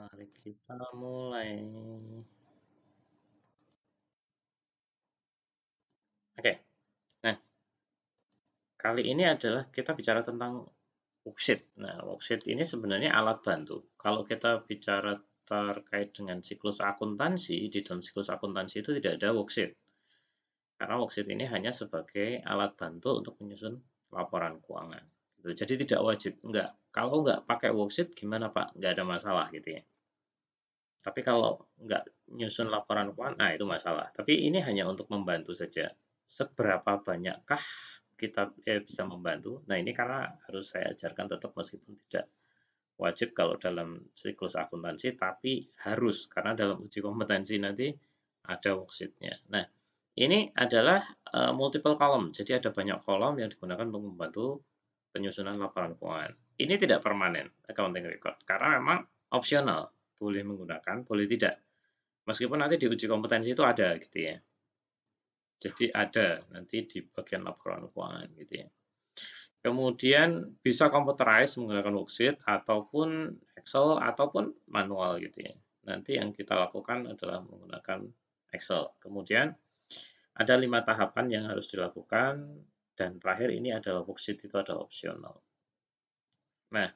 Mari kita mulai. Oke. Nah, kali ini adalah kita bicara tentang worksheet. Nah, worksheet ini sebenarnya alat bantu. Kalau kita bicara terkait dengan siklus akuntansi, di dalam siklus akuntansi itu tidak ada worksheet. Karena worksheet ini hanya sebagai alat bantu untuk menyusun laporan keuangan. Gitu. Jadi tidak wajib, enggak. Kalau enggak pakai worksheet gimana Pak? Enggak ada masalah gitu ya. Tapi kalau enggak nyusun laporan keuangan, nah itu masalah. Tapi ini hanya untuk membantu saja. Seberapa banyakkah kita eh, bisa membantu? Nah ini karena harus saya ajarkan tetap meskipun tidak wajib kalau dalam siklus akuntansi, tapi harus karena dalam uji kompetensi nanti ada worksheetnya. Nah ini adalah uh, multiple column, jadi ada banyak kolom yang digunakan untuk membantu penyusunan laporan keuangan. Ini tidak permanen accounting record karena memang opsional, boleh menggunakan, boleh tidak. Meskipun nanti di uji kompetensi itu ada gitu ya. Jadi ada nanti di bagian laporan keuangan gitu ya. Kemudian bisa komputerize menggunakan worksheet ataupun Excel ataupun manual gitu ya. Nanti yang kita lakukan adalah menggunakan Excel. Kemudian ada lima tahapan yang harus dilakukan dan terakhir ini adalah worksheet itu adalah opsional. Nah,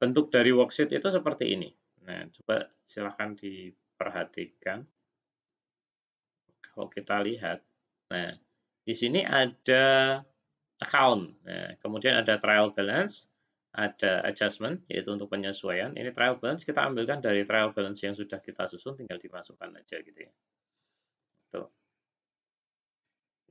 bentuk dari worksheet itu seperti ini. Nah, coba silahkan diperhatikan. Kalau kita lihat, nah, di sini ada account, nah, kemudian ada trial balance, ada adjustment, yaitu untuk penyesuaian. Ini trial balance kita ambilkan dari trial balance yang sudah kita susun, tinggal dimasukkan aja gitu ya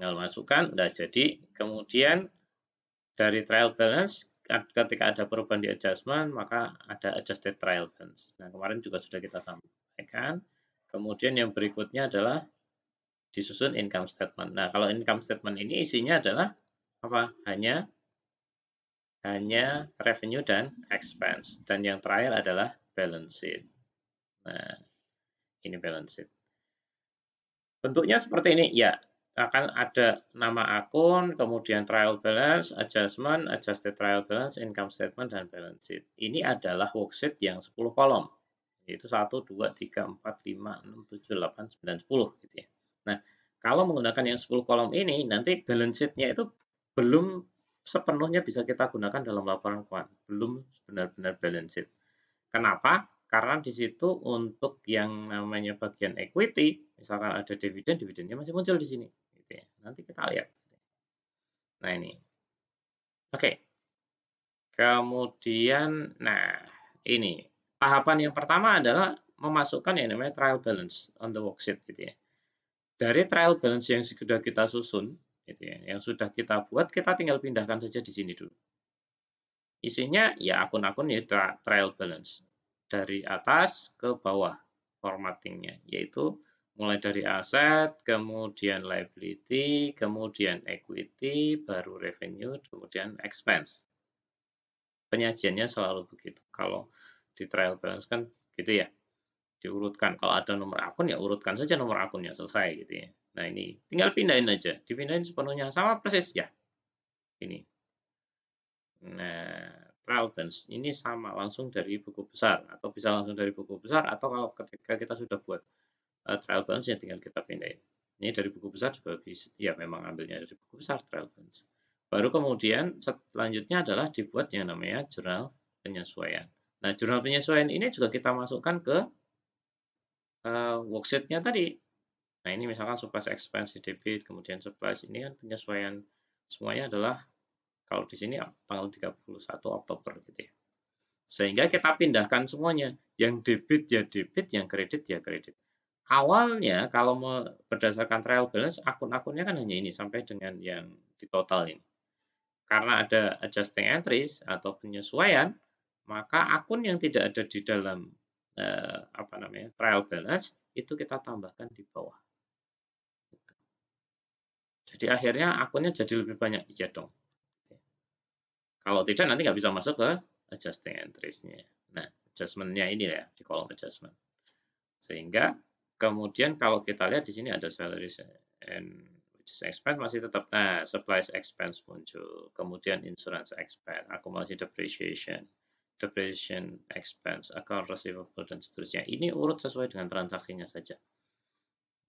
tinggal masukkan udah jadi kemudian dari trial balance ketika ada perubahan di adjustment maka ada adjusted trial balance nah kemarin juga sudah kita sampaikan kemudian yang berikutnya adalah disusun income statement nah kalau income statement ini isinya adalah apa hanya hanya revenue dan expense dan yang terakhir adalah balance sheet nah ini balance sheet bentuknya seperti ini ya akan ada nama akun, kemudian trial balance, adjustment, adjusted trial balance, income statement, dan balance sheet. Ini adalah worksheet yang 10 kolom, yaitu 1, 2, 3, 4, 5, 6, 7, 8, 9, 10. Gitu ya. Nah, kalau menggunakan yang 10 kolom ini, nanti balance sheet-nya itu belum sepenuhnya bisa kita gunakan dalam laporan keuangan. Belum benar-benar balance sheet. Kenapa? Karena di situ untuk yang namanya bagian equity, misalkan ada dividen, dividennya masih muncul di sini. Gitu ya. Nanti kita lihat. Nah ini. Oke. Okay. Kemudian, nah ini. Tahapan yang pertama adalah memasukkan yang namanya trial balance on the worksheet gitu ya. Dari trial balance yang sudah kita susun, gitu ya, yang sudah kita buat, kita tinggal pindahkan saja di sini dulu isinya ya akun-akun ya trial balance dari atas ke bawah formattingnya, yaitu mulai dari aset, kemudian liability, kemudian equity, baru revenue, kemudian expense. Penyajiannya selalu begitu. Kalau di trial balance kan gitu ya, diurutkan. Kalau ada nomor akun ya urutkan saja nomor akunnya selesai gitu ya. Nah ini tinggal pindahin aja, dipindahin sepenuhnya sama persis ya. Ini. Nah, Raubens ini sama langsung dari buku besar atau bisa langsung dari buku besar atau kalau ketika kita sudah buat uh, trial balance yang tinggal kita pindahin ini dari buku besar juga bisa ya memang ambilnya dari buku besar trial balance baru kemudian selanjutnya adalah dibuat yang namanya jurnal penyesuaian nah jurnal penyesuaian ini juga kita masukkan ke uh, worksheetnya tadi nah ini misalkan supplies expense debit kemudian supplies ini kan penyesuaian semuanya adalah kalau di sini tanggal 31 Oktober gitu ya. Sehingga kita pindahkan semuanya. Yang debit ya debit, yang kredit ya kredit. Awalnya kalau berdasarkan trial balance, akun-akunnya kan hanya ini sampai dengan yang di total ini. Karena ada adjusting entries atau penyesuaian, maka akun yang tidak ada di dalam eh, apa namanya trial balance itu kita tambahkan di bawah. Jadi akhirnya akunnya jadi lebih banyak, iya dong. Kalau tidak nanti nggak bisa masuk ke adjusting entries-nya. Nah, adjustment-nya ini ya di kolom adjustment. Sehingga kemudian kalau kita lihat di sini ada salaries and wages expense masih tetap nah supplies expense muncul. Kemudian insurance expense, akumulasi depreciation, depreciation expense, account receivable dan seterusnya. Ini urut sesuai dengan transaksinya saja.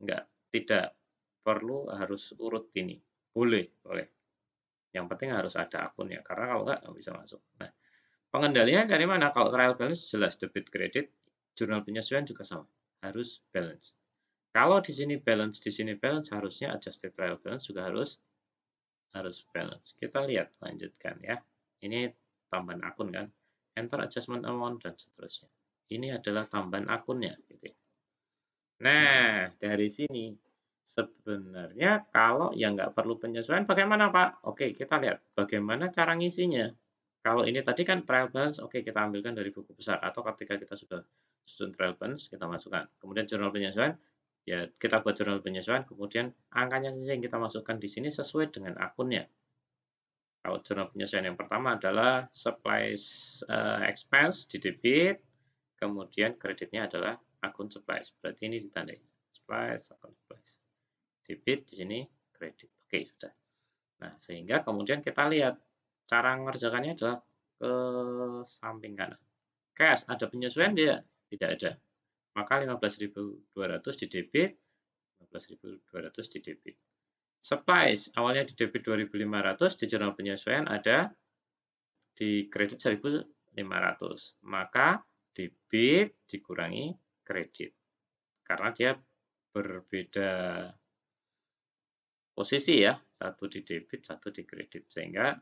Enggak, tidak perlu harus urut ini. Boleh, boleh. Yang penting harus ada akunnya, karena kalau nggak, nggak bisa masuk. Nah, pengendalian dari mana? Kalau trial balance jelas debit kredit, jurnal penyesuaian juga sama, harus balance. Kalau di sini balance, di sini balance, harusnya adjusted trial balance juga harus harus balance. Kita lihat, lanjutkan ya. Ini tambahan akun kan, enter adjustment amount dan seterusnya. Ini adalah tambahan akunnya. Gitu ya. Nah, dari sini Sebenarnya kalau yang nggak perlu penyesuaian bagaimana Pak? Oke, kita lihat bagaimana cara ngisinya. Kalau ini tadi kan trial balance, oke kita ambilkan dari buku besar. Atau ketika kita sudah susun trial balance, kita masukkan. Kemudian jurnal penyesuaian, ya kita buat jurnal penyesuaian. Kemudian angkanya saja yang kita masukkan di sini sesuai dengan akunnya. Kalau jurnal penyesuaian yang pertama adalah supply uh, expense di debit, kemudian kreditnya adalah akun supplies. Berarti ini ditandai supplies, akun supplies debit di sini kredit oke sudah nah sehingga kemudian kita lihat cara mengerjakannya adalah ke samping kanan cash ada penyesuaian dia tidak ada maka 15.200 di debit 15.200 di debit supplies awalnya di debit 2.500 di jurnal penyesuaian ada di kredit 1.500 maka debit dikurangi kredit karena dia berbeda posisi ya, satu di debit, satu di kredit. Sehingga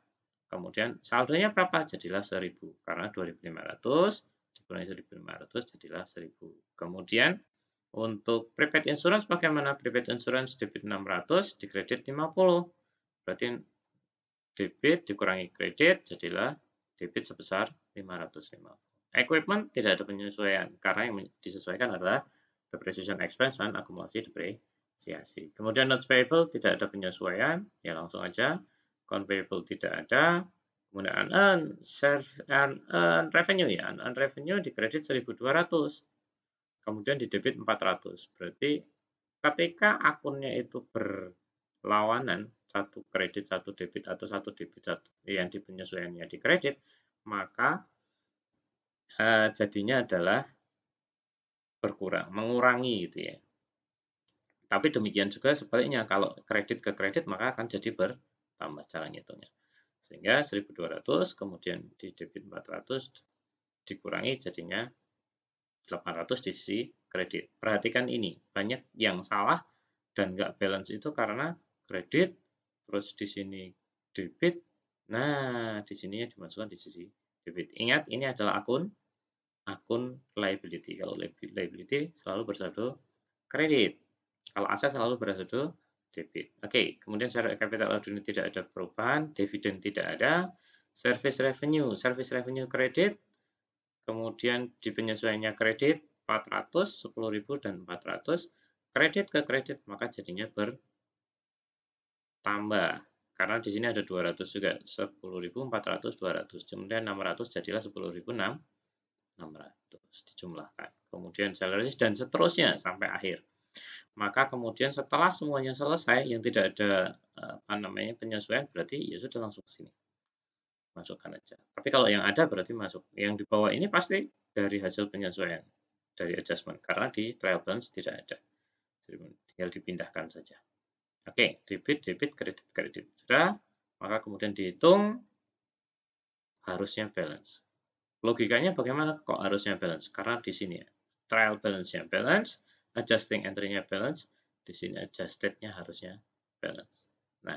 kemudian saldonya berapa? Jadilah 1000 karena 2500 dikurangi 1500 jadilah 1000. Kemudian untuk prepaid insurance bagaimana? Prepaid insurance debit 600 di kredit 50. Berarti debit dikurangi kredit jadilah debit sebesar 550. Equipment tidak ada penyesuaian karena yang disesuaikan adalah depreciation expense dan akumulasi depreciation Iya sia Kemudian not variable tidak ada penyesuaian, ya langsung aja. Count variable tidak ada. Kemudian unearned, earn revenue ya, earn revenue di kredit 1200. Kemudian di debit 400. Berarti ketika akunnya itu berlawanan, satu kredit, satu debit, atau satu debit, satu yang di penyesuaiannya di kredit, maka eh, jadinya adalah berkurang, mengurangi gitu ya. Tapi demikian juga sebaliknya, kalau kredit ke kredit maka akan jadi bertambah cara ngitungnya. Sehingga 1200 kemudian di debit 400 dikurangi jadinya 800 di sisi kredit. Perhatikan ini, banyak yang salah dan nggak balance itu karena kredit, terus di sini debit, nah di sini dimasukkan di sisi debit. Ingat, ini adalah akun akun liability. Kalau liability selalu bersaldo kredit. Kalau aset selalu berasal debit. Oke, okay. kemudian secara capital ordinary tidak ada perubahan, dividen tidak ada, service revenue, service revenue kredit, kemudian di penyesuaiannya kredit 400, 10.000 dan 400, kredit ke kredit maka jadinya bertambah. Karena di sini ada 200 juga, 10.000, 400, 200. Kemudian 600 jadilah 10.000, 600 dijumlahkan. Kemudian salaries dan seterusnya sampai akhir. Maka kemudian setelah semuanya selesai yang tidak ada eh, apa namanya penyesuaian berarti ya sudah langsung ke sini. Masukkan aja. Tapi kalau yang ada berarti masuk. Yang di bawah ini pasti dari hasil penyesuaian dari adjustment karena di trial balance tidak ada. Jadi tinggal dipindahkan saja. Oke, debit, debit, kredit, kredit. Sudah, maka kemudian dihitung harusnya balance. Logikanya bagaimana kok harusnya balance? Karena di sini ya, trial balance-nya balance yang balance adjusting entry-nya balance, di sini adjusted-nya harusnya balance. Nah,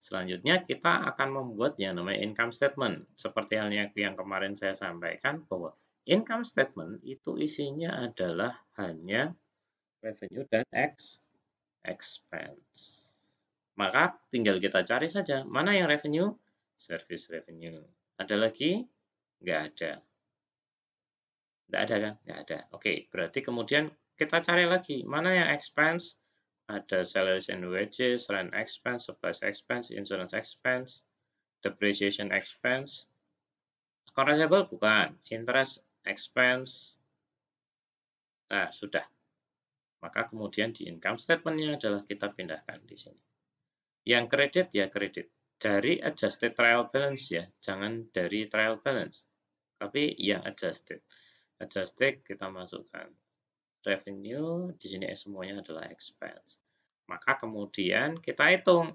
selanjutnya kita akan membuat yang namanya income statement. Seperti halnya yang kemarin saya sampaikan bahwa income statement itu isinya adalah hanya revenue dan ex expense. Maka tinggal kita cari saja mana yang revenue, service revenue. Ada lagi? Nggak ada. Nggak ada kan? Nggak ada. Oke, berarti kemudian kita cari lagi, mana yang expense? Ada salaries and wages, rent expense, supplies expense, insurance expense, depreciation expense. Account receivable bukan, interest expense. Nah, sudah. Maka kemudian di income statementnya adalah kita pindahkan di sini. Yang kredit ya kredit. Dari adjusted trial balance ya, jangan dari trial balance. Tapi yang adjusted. Adjusted kita masukkan revenue, di sini semuanya adalah expense. Maka kemudian kita hitung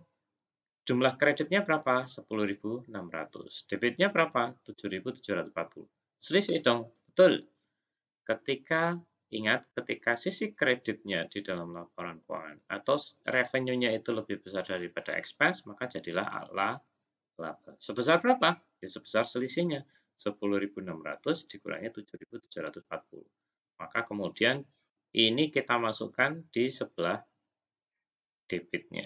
jumlah kreditnya berapa? 10.600. Debitnya berapa? 7.740. Selisih dong, betul. Ketika Ingat, ketika sisi kreditnya di dalam laporan keuangan atau revenue-nya itu lebih besar daripada expense, maka jadilah ala laba. Sebesar berapa? Ya sebesar selisihnya. 10.600 dikurangi 7.740. Maka kemudian ini kita masukkan di sebelah debitnya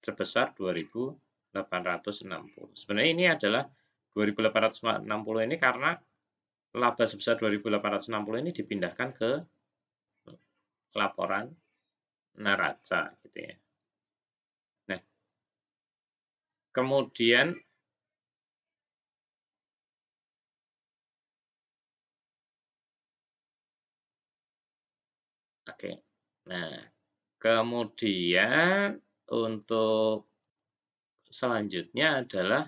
sebesar 2860. Sebenarnya ini adalah 2860 ini karena laba sebesar 2860 ini dipindahkan ke laporan neraca gitu ya. Nah, kemudian Nah, kemudian untuk selanjutnya adalah,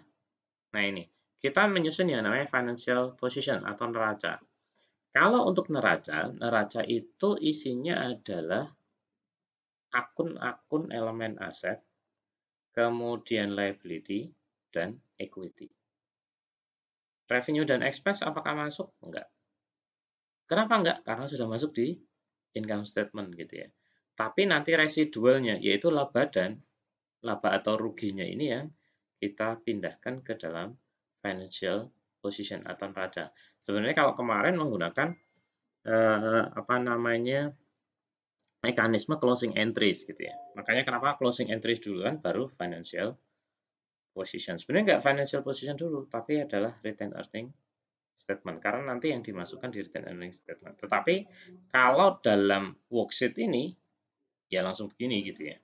nah ini, kita menyusun yang namanya financial position atau neraca. Kalau untuk neraca, neraca itu isinya adalah akun-akun elemen aset, kemudian liability, dan equity. Revenue dan expense apakah masuk? Enggak. Kenapa enggak? Karena sudah masuk di income statement gitu ya. Tapi nanti residualnya yaitu laba dan laba atau ruginya ini yang kita pindahkan ke dalam financial position atau neraca. Sebenarnya kalau kemarin menggunakan eh, apa namanya mekanisme closing entries gitu ya. Makanya kenapa closing entries duluan baru financial position. Sebenarnya nggak financial position dulu, tapi adalah retained earning statement karena nanti yang dimasukkan di return earning statement. Tetapi kalau dalam worksheet ini ya langsung begini gitu ya.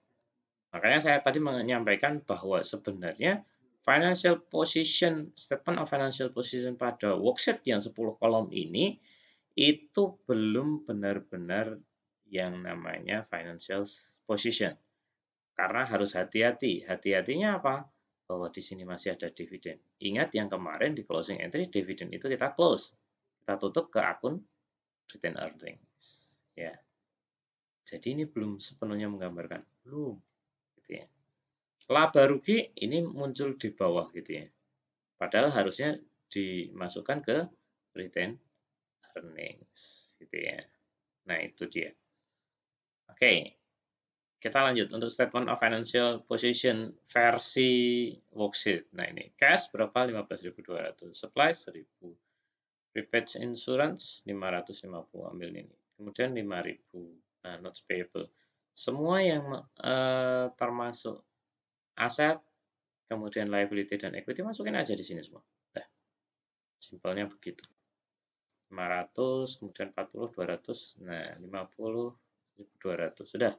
Makanya saya tadi menyampaikan bahwa sebenarnya financial position statement of financial position pada worksheet yang 10 kolom ini itu belum benar-benar yang namanya financial position. Karena harus hati-hati. Hati-hatinya apa? bahwa di sini masih ada dividen. Ingat yang kemarin di closing entry dividen itu kita close. Kita tutup ke akun return earnings. Ya. Jadi ini belum sepenuhnya menggambarkan. Belum. Gitu ya. Laba rugi ini muncul di bawah gitu ya. Padahal harusnya dimasukkan ke return earnings gitu ya. Nah, itu dia. Oke. Okay. Kita lanjut untuk statement of financial position versi worksheet. Nah ini cash berapa? 15.200. Supply 1.000. Prepaid insurance 550 ambil ini. Kemudian 5.000 nah, uh, notes payable. Semua yang eh, termasuk aset, kemudian liability dan equity masukin aja di sini semua. Nah, simpelnya begitu. 500, kemudian 40, 200, nah 50, 1200, sudah.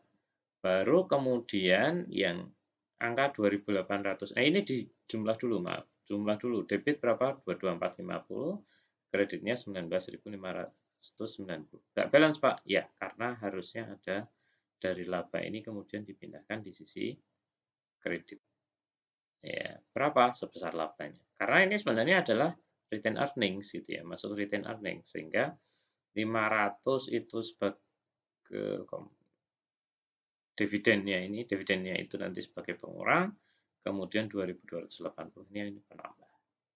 Baru kemudian yang angka 2.800. Nah, ini di jumlah dulu, maaf. Jumlah dulu. Debit berapa? 22450. Kreditnya 19.590. Enggak balance, Pak? Ya, karena harusnya ada dari laba ini kemudian dipindahkan di sisi kredit. Ya, berapa sebesar labanya? Karena ini sebenarnya adalah return earnings gitu ya, masuk return earnings sehingga 500 itu sebagai dividennya ini, dividennya itu nanti sebagai pengurang, kemudian 2280 ini, ini penambah.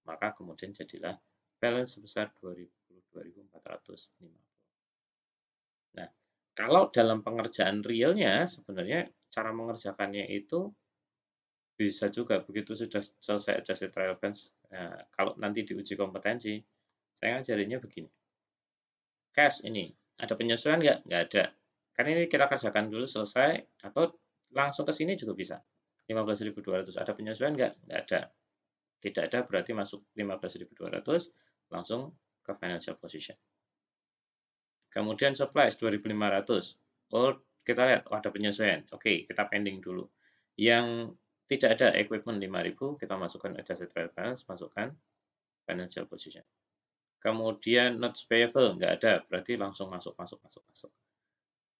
Maka kemudian jadilah balance sebesar 22.450. Nah, kalau dalam pengerjaan realnya sebenarnya cara mengerjakannya itu bisa juga begitu sudah selesai adjusted trial balance. Nah, kalau nanti diuji kompetensi, saya ngajarinnya begini. Cash ini, ada penyesuaian nggak? Nggak ada karena ini kita kerjakan dulu selesai atau langsung ke sini juga bisa. 15.200 ada penyesuaian nggak? Nggak ada. Tidak ada berarti masuk 15.200 langsung ke financial position. Kemudian supplies 2.500. Oh, kita lihat oh, ada penyesuaian. Oke, okay, kita pending dulu. Yang tidak ada equipment 5000, kita masukkan adjusted trade balance, masukkan financial position. Kemudian not payable nggak ada, berarti langsung masuk masuk masuk masuk.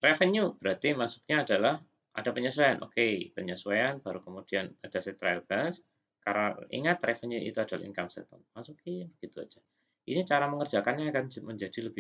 Revenue berarti masuknya adalah ada penyesuaian. Oke, okay, penyesuaian baru kemudian adjusted trial balance. Karena ingat revenue itu adalah income statement. Masukin gitu aja. Ini cara mengerjakannya akan menjadi lebih